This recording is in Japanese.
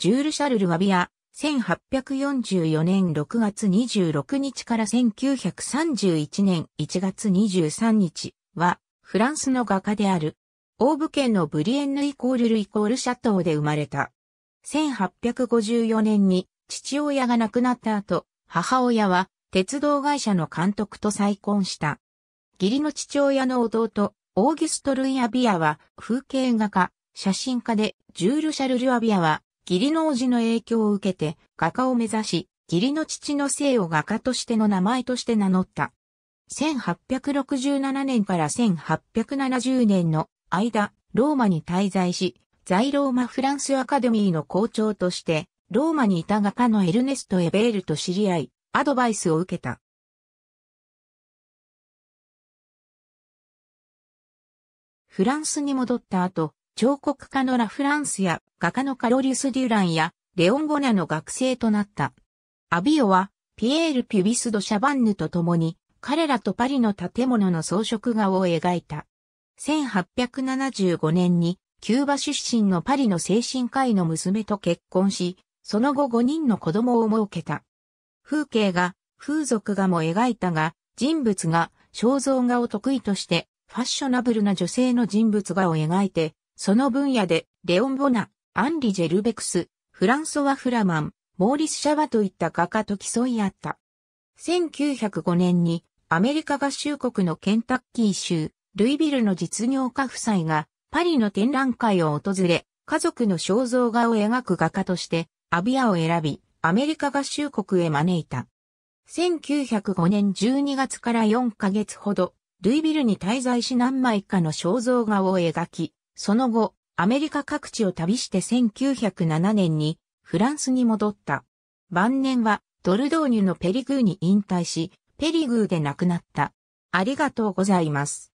ジュール・シャルル・ワビア、1844年6月26日から1931年1月23日は、フランスの画家である、オーブ県のブリエンヌイコールルイコールシャトーで生まれた。1854年に父親が亡くなった後、母親は鉄道会社の監督と再婚した。義理の父親の弟、オーギュスト・ルイ・アビアは風景画家、写真家で、ジュール・シャルル・アビアは義理の叔父の影響を受けて、画家を目指し、義理の父の姓を画家としての名前として名乗った。1867年から1870年の間、ローマに滞在し、在ローマフランスアカデミーの校長として、ローマにいた画家のエルネスト・エベールと知り合い、アドバイスを受けた。フランスに戻った後、彫刻家のラ・フランスや画家のカロリュス・デュランやレオン・ゴナの学生となった。アビオはピエール・ピュビス・ド・シャバンヌと共に彼らとパリの建物の装飾画を描いた。1875年にキューバ出身のパリの精神科医の娘と結婚し、その後5人の子供を設けた。風景が風俗画も描いたが、人物が肖像画を得意として、ファッショナブルな女性の人物画を描いて、その分野で、レオン・ボナ、アンリ・ジェルベクス、フランソワ・フラマン、モーリス・シャワといった画家と競い合った。1905年に、アメリカ合衆国のケンタッキー州、ルイビルの実業家夫妻が、パリの展覧会を訪れ、家族の肖像画を描く画家として、アビアを選び、アメリカ合衆国へ招いた。1905年12月から4ヶ月ほど、ルイビルに滞在し何枚かの肖像画を描き、その後、アメリカ各地を旅して1907年にフランスに戻った。晩年はドルドーニュのペリグーに引退し、ペリグーで亡くなった。ありがとうございます。